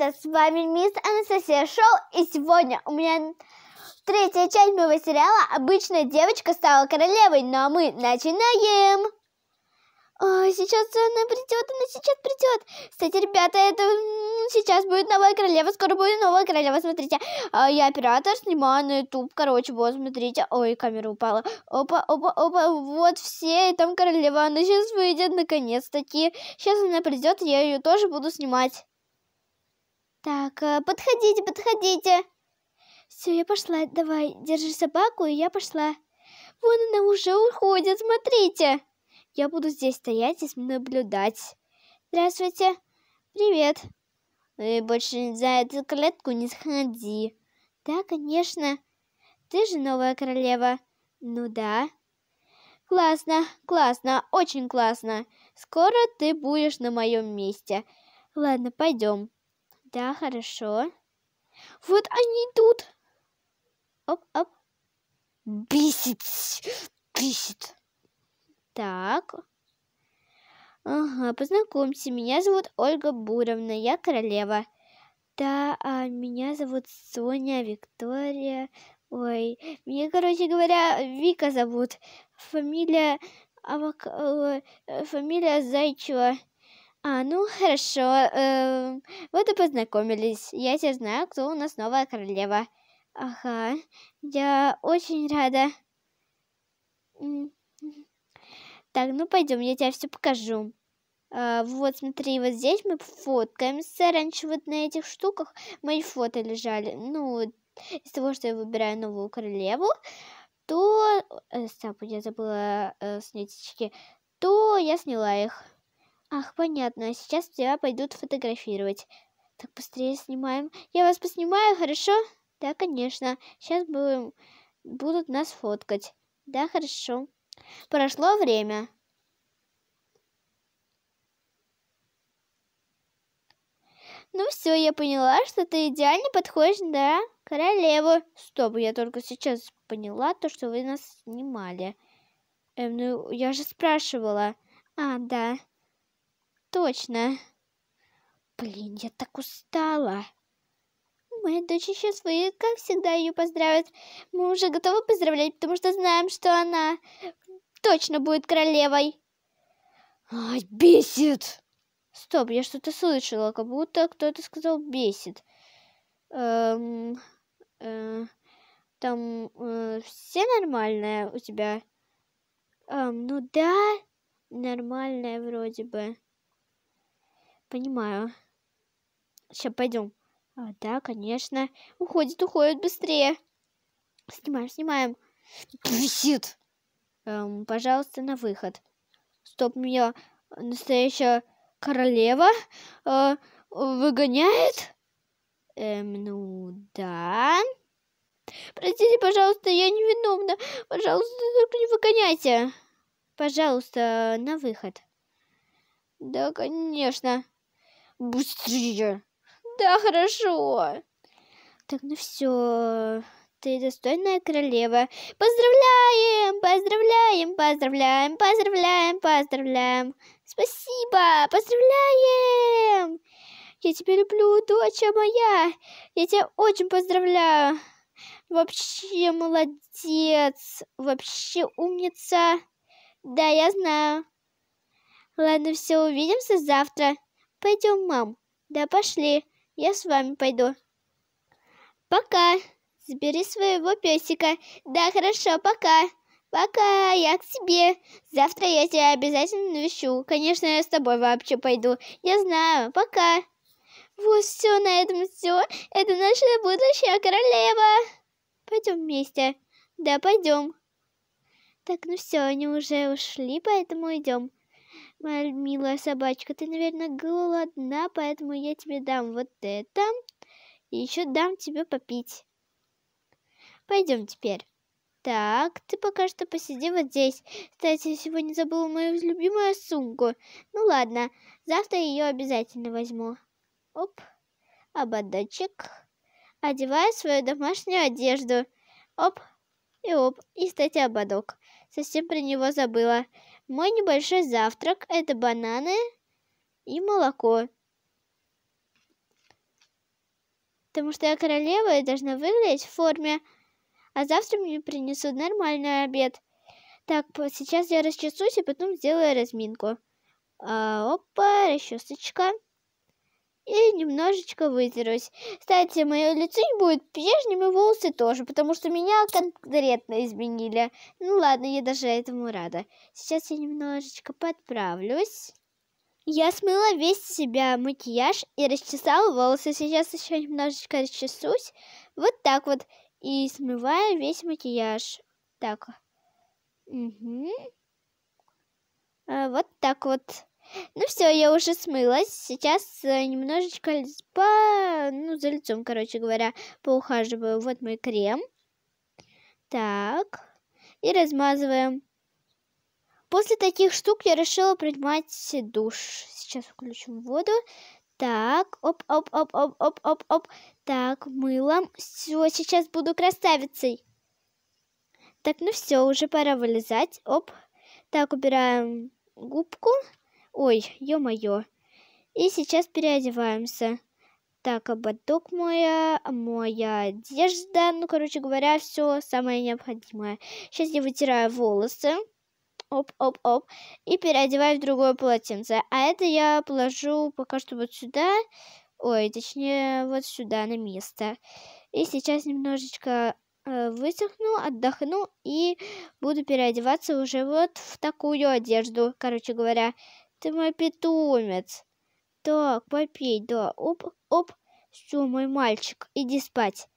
ребята, с вами мисс Анастасия Шоу, и сегодня у меня третья часть моего сериала «Обычная девочка стала королевой», но мы начинаем! Ой, а, сейчас она придет, она сейчас придет. Кстати, ребята, это сейчас будет новая королева, скоро будет новая королева, смотрите. А, я оператор, снимаю на YouTube, короче, вот, смотрите. Ой, камера упала. Опа, опа, опа, вот все, и там королева, она сейчас выйдет, наконец-таки. Сейчас она придет, я ее тоже буду снимать. Так, э, подходите, подходите. Все, я пошла. Давай, держи собаку, и я пошла. Вон она уже уходит, смотрите. Я буду здесь стоять и наблюдать. Здравствуйте. Привет. И э, больше за эту клетку не сходи. Да, конечно. Ты же новая королева. Ну да. Классно, классно, очень классно. Скоро ты будешь на моем месте. Ладно, пойдем. Да, хорошо. Вот они идут. Оп-оп. Бесит. Бесит. Так. Ага, познакомьте, меня зовут Ольга Буровна, я королева. Да, а меня зовут Соня Виктория. Ой, меня, короче говоря, Вика зовут. Фамилия... Авак... Э, фамилия Зайчева. А, ну хорошо. Эм, вот и познакомились. Я тебя знаю, кто у нас новая королева. Ага, я очень рада. Так, ну пойдем, я тебе все покажу. А, вот, смотри, вот здесь мы фоткаемся. Раньше вот на этих штуках мои фото лежали. Ну, из того, что я выбираю новую королеву, то... Э, стоп, я забыла э, снять очки. То я сняла их. Ах, понятно. Сейчас тебя пойдут фотографировать. Так быстрее снимаем. Я вас поснимаю, хорошо? Да, конечно. Сейчас будем... будут нас фоткать. Да, хорошо. Прошло время. Ну все, я поняла, что ты идеально подходишь, да, королеву. Стоп, я только сейчас поняла то, что вы нас снимали. Эм, ну, я же спрашивала. А, да точно. Блин, я так устала. Моя дочь еще свои, как всегда, ее поздравят. Мы уже готовы поздравлять, потому что знаем, что она точно будет королевой. Ай, бесит! Стоп, я что-то слышала, как будто кто-то сказал бесит. Эм, э, там э, все нормальное у тебя? Эм, ну да, нормальное вроде бы. Понимаю. Сейчас пойдем. А, да, конечно. Уходит, уходит быстрее. Снимаем, снимаем. Висит. Эм, пожалуйста, на выход. Стоп, меня настоящая королева э, выгоняет? Эм, ну да. Простите, пожалуйста, я невиновна. Пожалуйста, только не выгоняйте. Пожалуйста, на выход. Да, конечно. Быстрее. Да, хорошо. Так, ну все. Ты достойная королева. Поздравляем, поздравляем, поздравляем, поздравляем, поздравляем. Спасибо, поздравляем. Я тебя люблю, дочь моя. Я тебя очень поздравляю. Вообще молодец. Вообще умница. Да, я знаю. Ладно, все, увидимся завтра. Пойдем, мам. Да пошли, я с вами пойду. Пока. Сбери своего песика. Да, хорошо, пока. Пока, я к тебе. Завтра я тебя обязательно навещу. Конечно, я с тобой вообще пойду. Я знаю, пока. Вот все, на этом все. Это наша будущая королева. Пойдем вместе. Да, пойдем. Так, ну все, они уже ушли, поэтому идем. Моя милая собачка, ты, наверное, голодна, поэтому я тебе дам вот это. И еще дам тебе попить. Пойдем теперь. Так, ты пока что посиди вот здесь. Кстати, я сегодня забыла мою любимую сумку. Ну ладно, завтра ее обязательно возьму. Оп, ободочек. Одеваю свою домашнюю одежду. Оп, и оп, и, кстати, ободок. Совсем про него забыла. Мой небольшой завтрак – это бананы и молоко. Потому что я королева и должна выглядеть в форме. А завтра мне принесут нормальный обед. Так, сейчас я расчесусь и потом сделаю разминку. А, опа, расчесочка и немножечко вытерусь. Кстати, мое лицо не будет прежним, и волосы тоже, потому что меня конкретно изменили. Ну ладно, я даже этому рада. Сейчас я немножечко подправлюсь. Я смыла весь себя макияж и расчесала волосы. Сейчас еще немножечко расчесусь. Вот так вот. И смываю весь макияж. Так. Угу. А, вот так вот. Ну все, я уже смылась. Сейчас э, немножечко по... Ну, за лицом, короче говоря, поухаживаю. Вот мой крем. Так. И размазываем. После таких штук я решила принимать душ. Сейчас включим воду. Так, оп-оп-оп-оп-оп-оп-оп. Так, мылом. Все, сейчас буду красавицей. Так, ну все, уже пора вылезать. Оп. Так, убираем губку. Ой, ё-моё. И сейчас переодеваемся. Так, ободок моя, моя одежда. Ну, короче говоря, все самое необходимое. Сейчас я вытираю волосы. Оп-оп-оп. И переодеваю в другое полотенце. А это я положу пока что вот сюда. Ой, точнее, вот сюда, на место. И сейчас немножечко э, высохну, отдохну и буду переодеваться уже вот в такую одежду, короче говоря ты мой питомец. Так, попей, да, оп, оп. Все, мой мальчик, иди спать.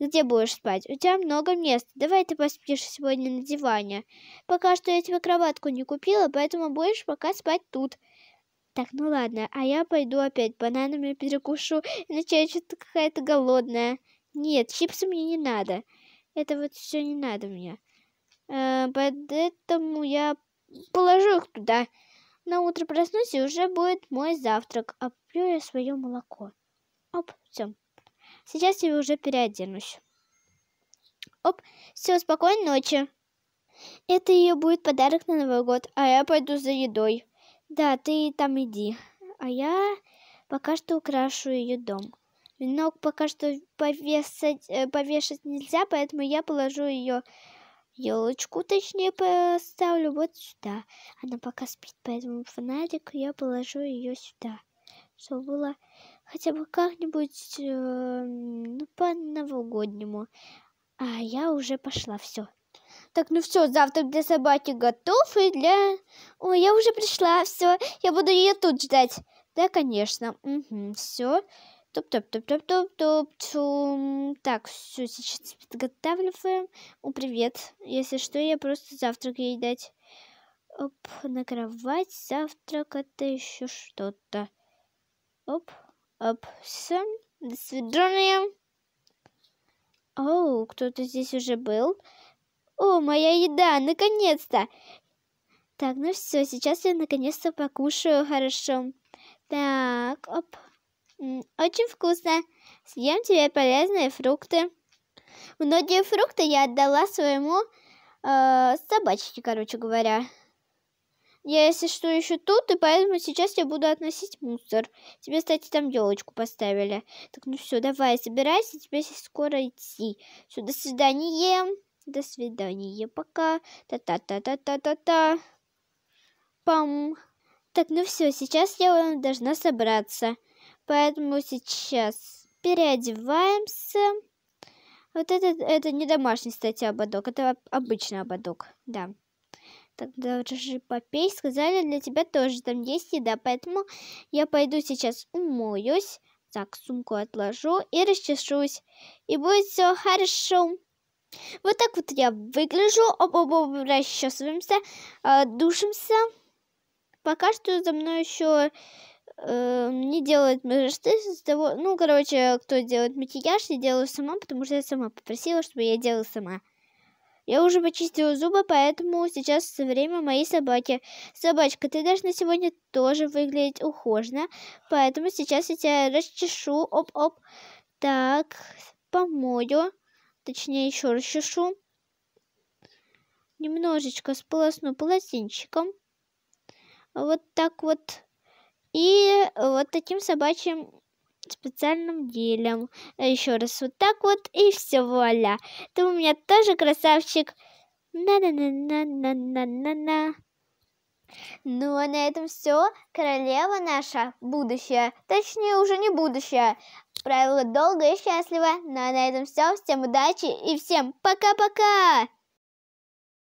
Где будешь спать? У тебя много места. Давай ты поспишь сегодня на диване. Пока что я тебе кроватку не купила, поэтому будешь пока спать тут. Так, ну ладно, а я пойду опять бананами перекушу, иначе я что-то какая-то голодная. Нет, чипсы мне не надо. Это вот все не надо мне. Э, поэтому я положу их туда. На утро проснусь, и уже будет мой завтрак. А пью я свое молоко. Оп, все. Сейчас я уже переоденусь. Оп, все, спокойной ночи. Это ее будет подарок на Новый год, а я пойду за едой. Да, ты там иди. А я пока что украшу ее дом. Венок пока что повесать, э, повешать нельзя, поэтому я положу ее елочку точнее поставлю вот сюда. Она пока спит, поэтому фонарик я положу ее сюда, чтобы было хотя бы как-нибудь э, ну, по новогоднему. А я уже пошла, все. Так, ну все, завтрак для собаки готов и для... Ой, я уже пришла, все, я буду ее тут ждать. Да, конечно, угу, все. Туп-туп-туп-туп-туп-туп. Так, все, сейчас подготавливаем. О, привет. Если что, я просто завтрак ей дать. Оп, на кровать, завтрак, это еще что-то. Оп, оп, все. До свидания. Оу, кто-то здесь уже был. О, моя еда, наконец-то. Так, ну все, сейчас я наконец-то покушаю хорошо. Так, оп, очень вкусно. Съем тебе полезные фрукты. Многие фрукты я отдала своему э, собачке, короче говоря. Я, если что, еще тут, и поэтому сейчас я буду относить мусор. Тебе, кстати, там елочку поставили. Так, ну все, давай, собирайся, тебе скоро идти. Все, до свидания. До свидания, пока. Та-та-та-та-та-та-та. Пам. Так, ну все, сейчас я должна собраться. Поэтому сейчас переодеваемся. Вот это, это не домашний, кстати, ободок. Это обычный ободок, да. Так, даже попей. Сказали, для тебя тоже там есть еда. Поэтому я пойду сейчас умоюсь. Так, сумку отложу и расчешусь. И будет все хорошо. Вот так вот я выгляжу. Оба-оба расчесываемся, э, душимся. Пока что за мной еще э, не делает штыц из того... Ну, короче, кто делает макияж, я делаю сама, потому что я сама попросила, чтобы я делала сама. Я уже почистила зубы, поэтому сейчас время моей собаки. Собачка, ты должна сегодня тоже выглядеть ухоженно, поэтому сейчас я тебя расчешу. Оп-оп. Так, помою. Точнее, еще расчешу. Немножечко сполосну полотенчиком. Вот так вот. И вот таким собачьим специальным делом. Еще раз вот так вот, и все, вуаля. Ты у меня тоже красавчик. На-на-на-на-на-на-на-на. Ну а на этом все. Королева наша, будущее, точнее уже не будущее, правило долго и счастливо. Ну а на этом все. Всем удачи и всем пока-пока!